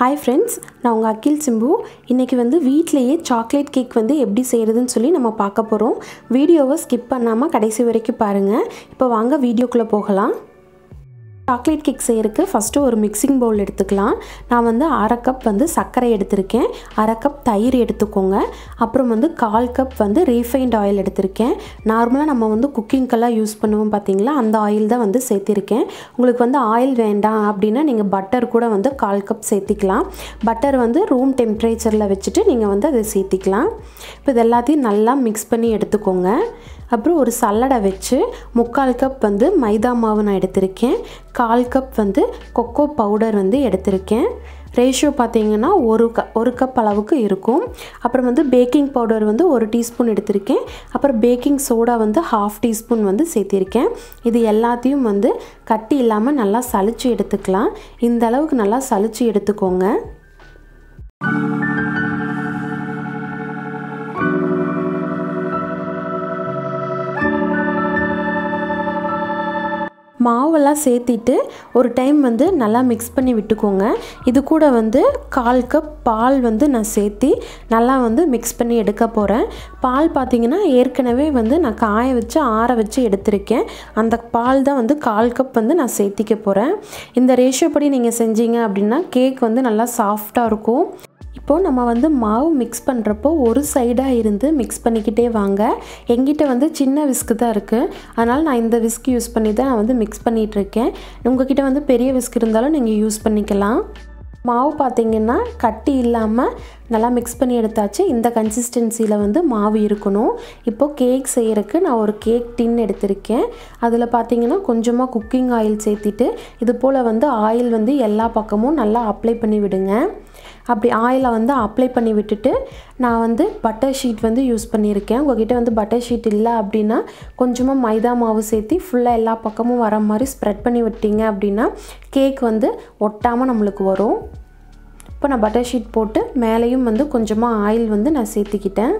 hi friends நான் உங்கள் அக்கில் சிம்பு இன்றைக்கி வந்து வீட்டிலையே சாக்லேட் கேக் வந்து எப்படி செய்கிறதுன்னு சொல்லி நம்ம பார்க்க போகிறோம் வீடியோவை ஸ்கிப் பண்ணாமல் கடைசி வரைக்கும் பாருங்கள் இப்போ வாங்க வீடியோக்குள்ளே போகலாம் சாக்லேட் கேக் செய்கிறதுக்கு ஃபஸ்ட்டு ஒரு மிக்சிங் பவுல் எடுத்துக்கலாம் நான் வந்து அரை கப் வந்து சர்க்கரை எடுத்திருக்கேன் அரை கப் தயிர் எடுத்துக்கோங்க அப்புறம் வந்து கால் கப் வந்து ரீஃபைண்ட் ஆயில் எடுத்திருக்கேன் நார்மலாக நம்ம வந்து குக்கிங்க்கெல்லாம் யூஸ் பண்ணுவோம் பார்த்தீங்களா அந்த ஆயில் தான் வந்து சேர்த்திருக்கேன் உங்களுக்கு வந்து ஆயில் வேண்டாம் அப்படின்னா நீங்கள் பட்டர் கூட வந்து கால் கப் சேர்த்திக்கலாம் பட்டர் வந்து ரூம் டெம்பரேச்சரில் வச்சுட்டு நீங்கள் வந்து அதை சேர்த்திக்கலாம் இப்போ இது எல்லாத்தையும் நல்லா மிக்ஸ் பண்ணி எடுத்துக்கோங்க அப்புறம் ஒரு சல்லடை வச்சு முக்கால் கப் வந்து மைதா மாவு நான் எடுத்திருக்கேன் கால் கப் வந்து கொக்கோ பவுடர் வந்து எடுத்திருக்கேன் ரேஷியோ பார்த்தீங்கன்னா ஒரு க ஒரு கப் அளவுக்கு இருக்கும் அப்புறம் வந்து பேக்கிங் பவுடர் வந்து ஒரு டீஸ்பூன் எடுத்திருக்கேன் அப்புறம் பேக்கிங் சோடா வந்து ஹாஃப் டீஸ்பூன் வந்து சேர்த்திருக்கேன் இது எல்லாத்தையும் வந்து கட்டி இல்லாமல் நல்லா சளிச்சு எடுத்துக்கலாம் இந்த அளவுக்கு நல்லா சளிச்சு எடுத்துக்கோங்க மாவெல்லாம் சேர்த்திட்டு ஒரு டைம் வந்து நல்லா மிக்ஸ் பண்ணி விட்டுக்கோங்க இது கூட வந்து கால் கப் பால் வந்து நான் சேர்த்தி நல்லா வந்து மிக்ஸ் பண்ணி எடுக்க போகிறேன் பால் பார்த்திங்கன்னா ஏற்கனவே வந்து நான் காய வச்சு ஆற வச்சு எடுத்திருக்கேன் அந்த பால் தான் வந்து கால் கப் வந்து நான் சேர்த்திக்க போகிறேன் இந்த ரேஷியோ படி நீங்கள் செஞ்சீங்க அப்படின்னா கேக் வந்து நல்லா சாஃப்டாக இருக்கும் இப்போது நம்ம வந்து மாவு மிக்ஸ் பண்ணுறப்போ ஒரு சைடாக இருந்து மிக்ஸ் பண்ணிக்கிட்டே வாங்க எங்கிட்ட வந்து சின்ன விஸ்க்கு தான் இருக்குது அதனால் நான் இந்த விஸ்க் யூஸ் பண்ணி தான் நான் வந்து மிக்ஸ் பண்ணிகிட்ருக்கேன் உங்ககிட்ட வந்து பெரிய விஸ்க் இருந்தாலும் நீங்கள் யூஸ் பண்ணிக்கலாம் மாவு பார்த்திங்கன்னா கட்டி இல்லாமல் நல்லா மிக்ஸ் பண்ணி எடுத்தாச்சு இந்த கன்சிஸ்டன்சியில் வந்து மாவு இருக்கணும் இப்போது கேக் செய்கிறதுக்கு நான் ஒரு கேக் டின் எடுத்திருக்கேன் அதில் பார்த்திங்கன்னா கொஞ்சமாக குக்கிங் ஆயில் சேர்த்திட்டு இது போல் வந்து ஆயில் வந்து எல்லா பக்கமும் நல்லா அப்ளை பண்ணி விடுங்க அப்படி ஆயிலை வந்து அப்ளை பண்ணி விட்டுட்டு நான் வந்து பட்டர் ஷீட் வந்து யூஸ் பண்ணியிருக்கேன் உங்ககிட்ட வந்து பட்டர் ஷீட் இல்லை அப்படின்னா கொஞ்சமாக மைதா மாவு சேர்த்து ஃபுல்லாக எல்லா பக்கமும் வர மாதிரி ஸ்ப்ரெட் பண்ணி விட்டீங்க அப்படின்னா கேக் வந்து ஒட்டாமல் நம்மளுக்கு வரும் இப்போ நான் பட்டர் ஷீட் போட்டு மேலேயும் வந்து கொஞ்சமாக ஆயில் வந்து நான் சேர்த்துக்கிட்டேன்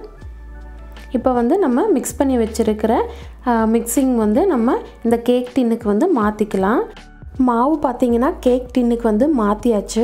இப்போ வந்து நம்ம மிக்ஸ் பண்ணி வச்சுருக்கிற மிக்சிங் வந்து நம்ம இந்த கேக் டின்னுக்கு வந்து மாற்றிக்கலாம் மாவு பார்த்திங்கன்னா கேக் டின்னுக்கு வந்து மாற்றியாச்சு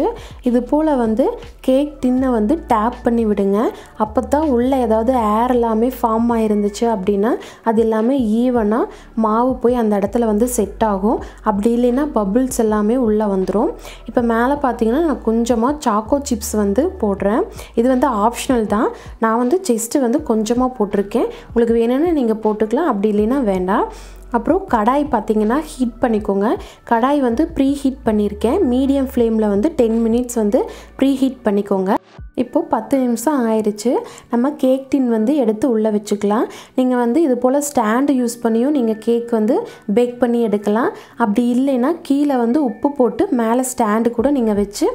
இது போல் வந்து கேக் டின்னை வந்து டேப் பண்ணி விடுங்க அப்போ தான் உள்ளே ஏதாவது ஏர் எல்லாமே ஃபார்ம் ஆகிருந்துச்சு அப்படின்னா அது எல்லாமே ஈவனாக மாவு போய் அந்த இடத்துல வந்து செட் ஆகும் அப்படி இல்லைன்னா பபுள்ஸ் எல்லாமே உள்ளே வந்துடும் இப்போ மேலே பார்த்திங்கன்னா நான் கொஞ்சமாக சாக்கோ சிப்ஸ் வந்து போடுறேன் இது வந்து ஆப்ஷனல் தான் நான் வந்து செஸ்ட்டு வந்து கொஞ்சமாக போட்டிருக்கேன் உங்களுக்கு வேணும்னு நீங்கள் போட்டுக்கலாம் அப்படி இல்லைன்னா வேண்டாம் அப்புறம் கடாய் பார்த்திங்கன்னா ஹீட் பண்ணிக்கோங்க கடாய் வந்து ப்ரீ ஹீட் பண்ணியிருக்கேன் மீடியம் ஃப்ளேமில் வந்து டென் மினிட்ஸ் வந்து ப்ரீ ஹீட் பண்ணிக்கோங்க இப்போது பத்து நிமிஷம் ஆயிடுச்சு நம்ம கேக் டின் வந்து எடுத்து உள்ளே வச்சுக்கலாம் நீங்கள் வந்து இது போல் ஸ்டாண்டு யூஸ் பண்ணியும் நீங்கள் கேக் வந்து பேக் பண்ணி எடுக்கலாம் அப்படி இல்லைன்னா கீழே வந்து உப்பு போட்டு மேலே ஸ்டாண்டு கூட நீங்கள் வச்சு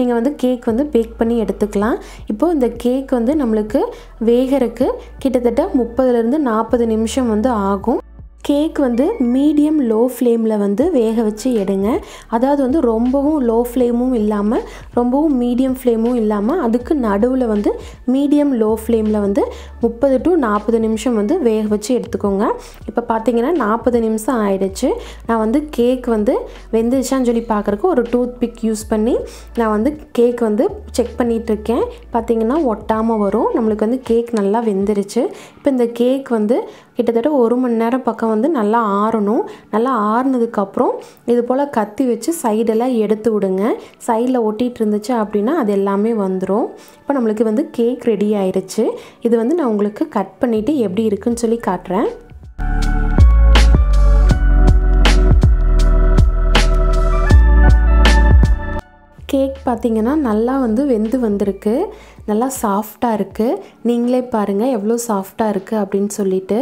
நீங்கள் வந்து கேக் வந்து பேக் பண்ணி எடுத்துக்கலாம் இப்போது இந்த கேக் வந்து நம்மளுக்கு வேகிறதுக்கு கிட்டத்தட்ட முப்பதுலேருந்து நாற்பது நிமிஷம் வந்து ஆகும் கேக் வந்து மீடியம் லோ ஃப்ளேமில் வந்து வேக வச்சு எடுங்க அதாவது வந்து ரொம்பவும் லோ ஃப்ளேமும் இல்லாமல் ரொம்பவும் மீடியம் ஃப்ளேமும் இல்லாமல் அதுக்கு நடுவில் வந்து மீடியம் லோ ஃப்ளேமில் வந்து முப்பது டு நாற்பது நிமிஷம் வந்து வேக வச்சு எடுத்துக்கோங்க இப்போ பார்த்தீங்கன்னா நாற்பது நிமிஷம் ஆயிடுச்சு நான் வந்து கேக் வந்து வெந்துருச்சான்னு சொல்லி பார்க்குறக்கு ஒரு டூத் பிக் யூஸ் பண்ணி நான் வந்து கேக் வந்து செக் பண்ணிகிட்ருக்கேன் பார்த்தீங்கன்னா ஒட்டாமல் வரும் நம்மளுக்கு வந்து கேக் நல்லா வெந்துருச்சு இப்போ இந்த கேக் வந்து கிட்டத்தட்ட ஒரு மணி நேரம் பக்கம் வந்து நல்லா ஆறணும் நல்லா ஆறுனதுக்கப்புறம் இது போல் கத்தி வச்சு சைடெல்லாம் எடுத்து விடுங்க சைடில் ஒட்டிகிட்டு இருந்துச்சு அப்படின்னா அது எல்லாமே வந்துடும் இப்போ நம்மளுக்கு வந்து கேக் ரெடி ஆயிடுச்சு இது வந்து நான் உங்களுக்கு கட் பண்ணிவிட்டு எப்படி இருக்குன்னு சொல்லி காட்டுறேன் கேக் பார்த்திங்கன்னா நல்லா வந்து வெந்து வந்திருக்கு நல்லா சாஃப்டாக இருக்குது நீங்களே பாருங்கள் எவ்வளோ சாஃப்டாக இருக்குது அப்படின்னு சொல்லிட்டு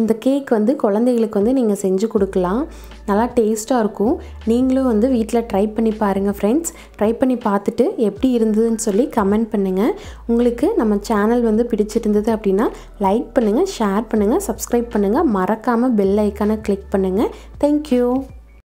இந்த கேக் வந்து குழந்தைகளுக்கு வந்து நீங்கள் செஞ்சு கொடுக்கலாம் நல்லா டேஸ்ட்டாக இருக்கும் நீங்களும் வந்து வீட்டில் ட்ரை பண்ணி பாருங்கள் ஃப்ரெண்ட்ஸ் ட்ரை பண்ணி பார்த்துட்டு எப்படி இருந்ததுன்னு சொல்லி கமெண்ட் பண்ணுங்கள் உங்களுக்கு நம்ம சேனல் வந்து பிடிச்சிருந்தது அப்படின்னா லைக் பண்ணுங்கள் ஷேர் பண்ணுங்கள் சப்ஸ்கிரைப் பண்ணுங்கள் மறக்காமல் பெல் ஐக்கானை கிளிக் பண்ணுங்கள் தேங்க்யூ